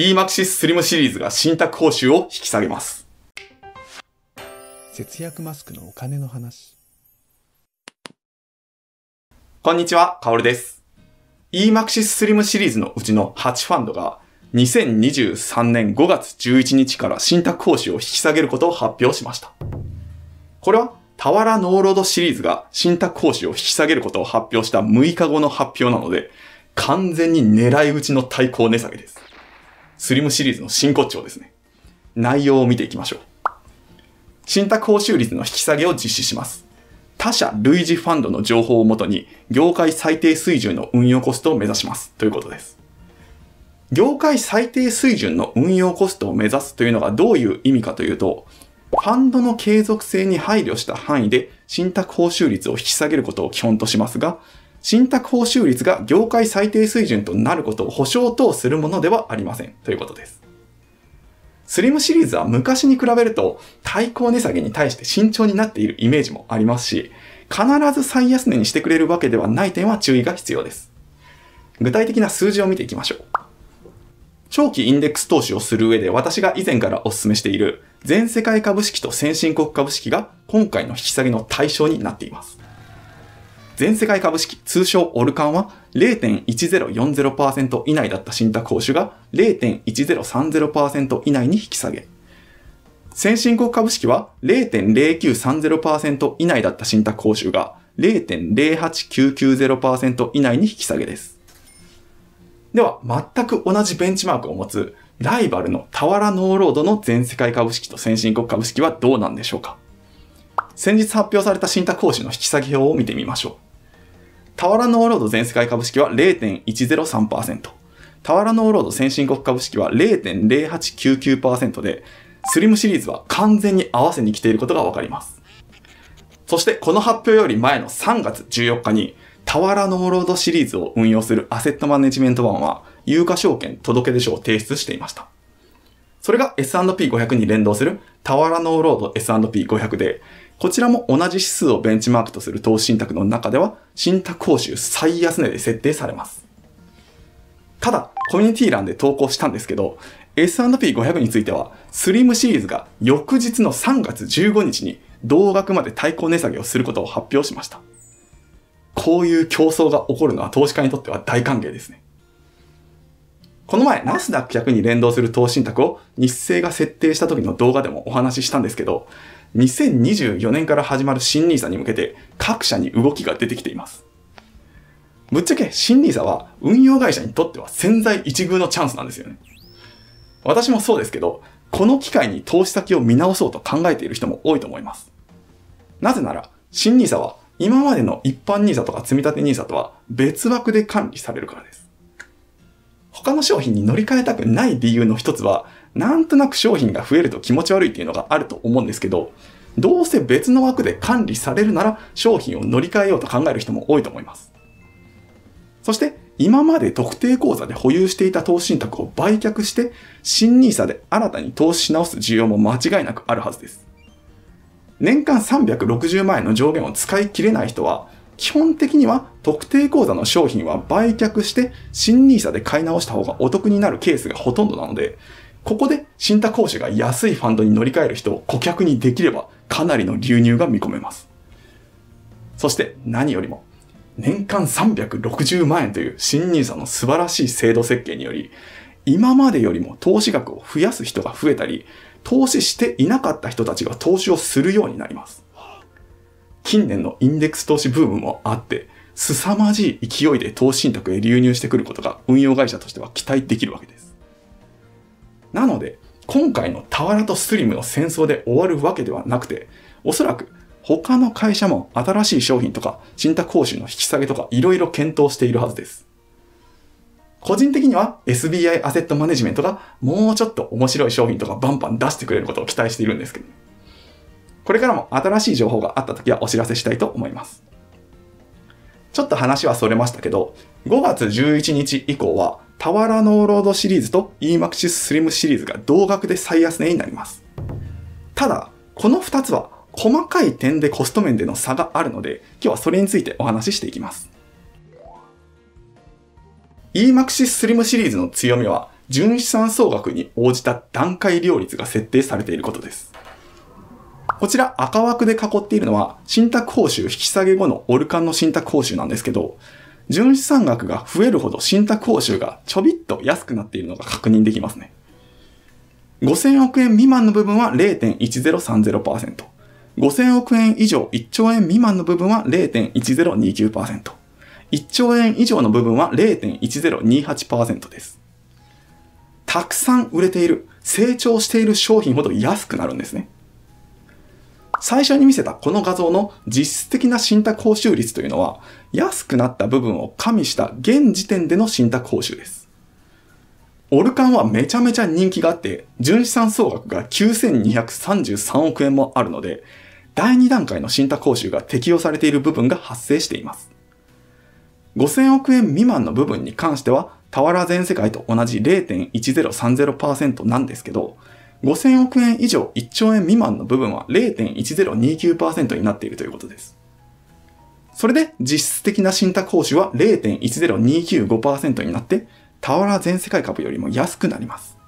EMAXIS Slim シリーズが信託報酬を引き下げます。節約マスクのお金の話。こんにちは、かおるです。EMAXIS Slim シリーズのうちの8ファンドが2023年5月11日から信託報酬を引き下げることを発表しました。これは、タワラノーロードシリーズが信託報酬を引き下げることを発表した6日後の発表なので、完全に狙い撃ちの対抗値下げです。スリムシリーズの真骨頂ですね。内容を見ていきましょう。信託報酬率の引き下げを実施します。他社類似ファンドの情報をもとに、業界最低水準の運用コストを目指します。ということです。業界最低水準の運用コストを目指すというのがどういう意味かというと、ファンドの継続性に配慮した範囲で信託報酬率を引き下げることを基本としますが、信託報酬率が業界最低水準となることを保証等するものではありませんということです。スリムシリーズは昔に比べると対抗値下げに対して慎重になっているイメージもありますし、必ず最安値にしてくれるわけではない点は注意が必要です。具体的な数字を見ていきましょう。長期インデックス投資をする上で私が以前からお勧めしている全世界株式と先進国株式が今回の引き下げの対象になっています。全世界株式、通称オルカンは0.1040%以内だった信託報酬が0.1030%以内に引き下げ。先進国株式は0.0930%以内だった信託報酬が0.08990%以内に引き下げです。では、全く同じベンチマークを持つライバルのタワラノーロードの全世界株式と先進国株式はどうなんでしょうか先日発表された信託報酬の引き下げ表を見てみましょう。タワラノーロード全世界株式は0.103%。タワラノーロード先進国株式は0.0899%で、スリムシリーズは完全に合わせに来ていることがわかります。そしてこの発表より前の3月14日に、タワラノーロードシリーズを運用するアセットマネジメント版は、有価証券届出書を提出していました。それが S&P500 に連動するタワラノーロード S&P500 で、こちらも同じ指数をベンチマークとする投資信託の中では、信託報酬最安値で設定されます。ただ、コミュニティ欄で投稿したんですけど、S&P500 については、スリムシリーズが翌日の3月15日に同額まで対抗値下げをすることを発表しました。こういう競争が起こるのは投資家にとっては大歓迎ですね。この前、ナスダック100に連動する投資信託を日清が設定した時の動画でもお話ししたんですけど、2024年から始まる新 nisa に向けて各社に動きが出てきています。ぶっちゃけ新 nisa は運用会社にとっては潜在一遇のチャンスなんですよね。私もそうですけど、この機会に投資先を見直そうと考えている人も多いと思います。なぜなら、新 nisa は今までの一般 nisa とか積立 nisa とは別枠で管理されるからです。他の商品に乗り換えたくない理由の一つは、なんとなく商品が増えると気持ち悪いっていうのがあると思うんですけど、どうせ別の枠で管理されるなら商品を乗り換えようと考える人も多いと思います。そして、今まで特定口座で保有していた投資信託を売却して、新 nisa で新たに投資し直す需要も間違いなくあるはずです。年間360万円の上限を使い切れない人は、基本的には特定口座の商品は売却して新 nisa で買い直した方がお得になるケースがほとんどなので、ここで信託講師が安いファンドに乗り換える人を顧客にできればかなりの流入が見込めます。そして何よりも、年間360万円という新 nisa の素晴らしい制度設計により、今までよりも投資額を増やす人が増えたり、投資していなかった人たちが投資をするようになります。近年のインデックス投資ブームもあって、凄まじい勢いで投資信託へ流入してくることが運用会社としては期待できるわけです。なので、今回の俵とスリムの戦争で終わるわけではなくて、おそらく他の会社も新しい商品とか信託報酬の引き下げとかいろいろ検討しているはずです。個人的には SBI アセットマネジメントがもうちょっと面白い商品とかバンバン出してくれることを期待しているんですけど、これからも新しい情報があった時はお知らせしたいと思います。ちょっと話はそれましたけど、5月11日以降は、タワラノーロードシリーズと EMAXIS Slim シリーズが同額で最安値になります。ただ、この2つは細かい点でコスト面での差があるので、今日はそれについてお話ししていきます。EMAXIS Slim シリーズの強みは、純資産総額に応じた段階料率が設定されていることです。こちら赤枠で囲っているのは、信託報酬引き下げ後のオルカンの信託報酬なんですけど、純資産額が増えるほど信託報酬がちょびっと安くなっているのが確認できますね。5000億円未満の部分は0.1030%。5000億円以上1兆円未満の部分は0.1029%。1兆円以上の部分は0.1028%です。たくさん売れている、成長している商品ほど安くなるんですね。最初に見せたこの画像の実質的な信託報酬率というのは、安くなった部分を加味した現時点での信託報酬です。オルカンはめちゃめちゃ人気があって、純資産総額が9233億円もあるので、第2段階の信託報酬が適用されている部分が発生しています。5000億円未満の部分に関しては、俵全世界と同じ0.1030%なんですけど、5000億円以上1兆円未満の部分は0.1029%になっているということです。それで実質的な信託報酬は0.10295%になって、タワラ全世界株よりも安くなります。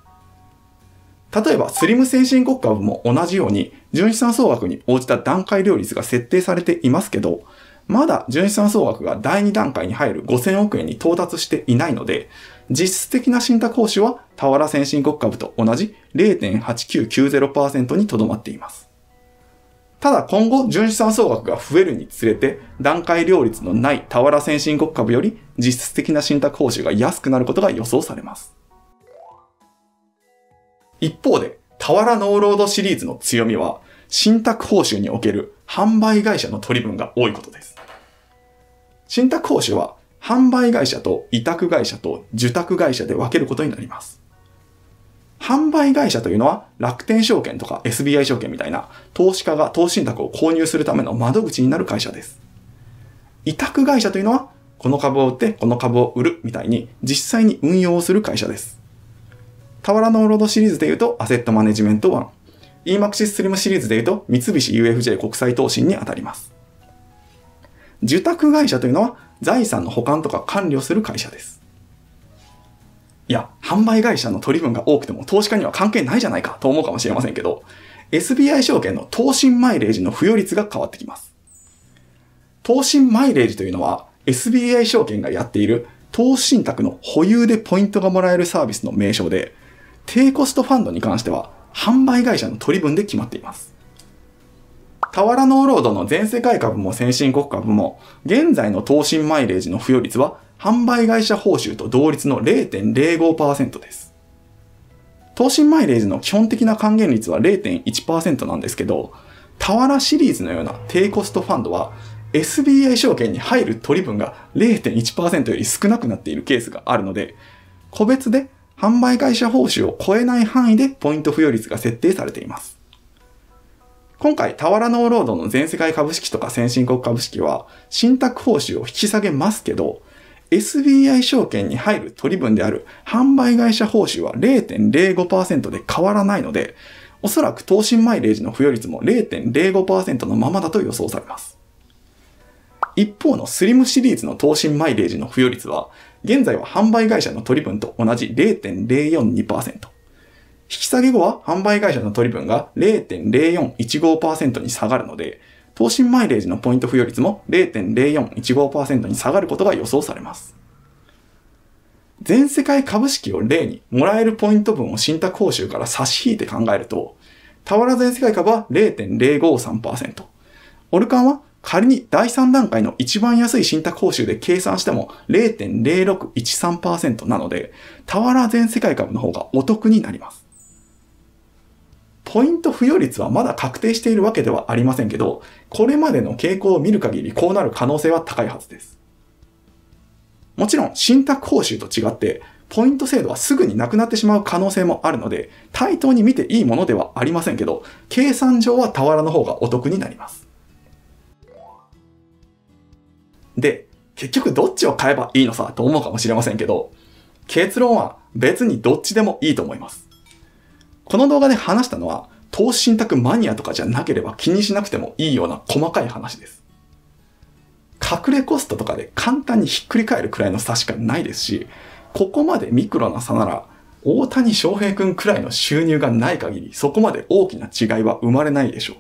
例えば、スリム先進国株も同じように、純資産総額に応じた段階料率が設定されていますけど、まだ純資産総額が第2段階に入る5000億円に到達していないので、実質的な信託報酬は俵先進国株と同じ0.8990%にとどまっています。ただ今後、純資産総額が増えるにつれて、段階両立のない俵先進国株より実質的な信託報酬が安くなることが予想されます。一方で、俵ノーロードシリーズの強みは、信託報酬における販売会社の取り分が多いことです。信託報酬は販売会社と委託会社と受託会社で分けることになります。販売会社というのは楽天証券とか SBI 証券みたいな投資家が投資信託を購入するための窓口になる会社です。委託会社というのはこの株を売ってこの株を売るみたいに実際に運用をする会社です。タワラノーロードシリーズで言うとアセットマネジメント1、e m a x s スリムシリーズで言うと三菱 UFJ 国際投信にあたります。受託会社というのは財産の保管とか管理をする会社です。いや、販売会社の取り分が多くても投資家には関係ないじゃないかと思うかもしれませんけど、SBI 証券の投信マイレージの付与率が変わってきます。投信マイレージというのは SBI 証券がやっている投資信託の保有でポイントがもらえるサービスの名称で、低コストファンドに関しては販売会社の取り分で決まっています。タワラノーロードの全世界株も先進国株も、現在の投信マイレージの付与率は、販売会社報酬と同率の0.05%です。投信マイレージの基本的な還元率は0.1%なんですけど、タワラシリーズのような低コストファンドは、SBI 証券に入る取り分が0.1%より少なくなっているケースがあるので、個別で販売会社報酬を超えない範囲でポイント付与率が設定されています。今回、タワラノーロードの全世界株式とか先進国株式は、信託報酬を引き下げますけど、SBI 証券に入る取り分である販売会社報酬は0.05%で変わらないので、おそらく投資マイレージの付与率も0.05%のままだと予想されます。一方のスリムシリーズの投資マイレージの付与率は、現在は販売会社の取り分と同じ0.042%。引き下げ後は販売会社の取り分が0.0415%に下がるので、投信マイレージのポイント付与率も0.0415%に下がることが予想されます。全世界株式を例に、もらえるポイント分を信託報酬から差し引いて考えると、俵全世界株は0.053%。オルカンは仮に第3段階の一番安い信託報酬で計算しても0.0613%なので、俵全世界株の方がお得になります。ポイント付与率はまだ確定しているわけではありませんけど、これまでの傾向を見る限りこうなる可能性は高いはずです。もちろん、信託報酬と違って、ポイント制度はすぐになくなってしまう可能性もあるので、対等に見ていいものではありませんけど、計算上は俵の方がお得になります。で、結局どっちを買えばいいのさと思うかもしれませんけど、結論は別にどっちでもいいと思います。この動画で話したのは、投資信託マニアとかじゃなければ気にしなくてもいいような細かい話です。隠れコストとかで簡単にひっくり返るくらいの差しかないですし、ここまでミクロな差なら、大谷翔平くんくらいの収入がない限り、そこまで大きな違いは生まれないでしょ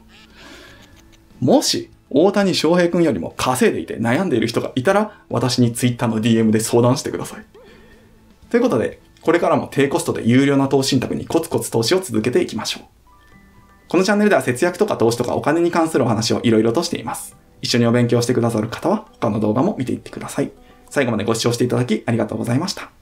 う。もし、大谷翔平くんよりも稼いでいて悩んでいる人がいたら、私に Twitter の DM で相談してください。ということで、これからも低コストで有料な投資信託にコツコツ投資を続けていきましょう。このチャンネルでは節約とか投資とかお金に関するお話をいろいろとしています。一緒にお勉強してくださる方は他の動画も見ていってください。最後までご視聴していただきありがとうございました。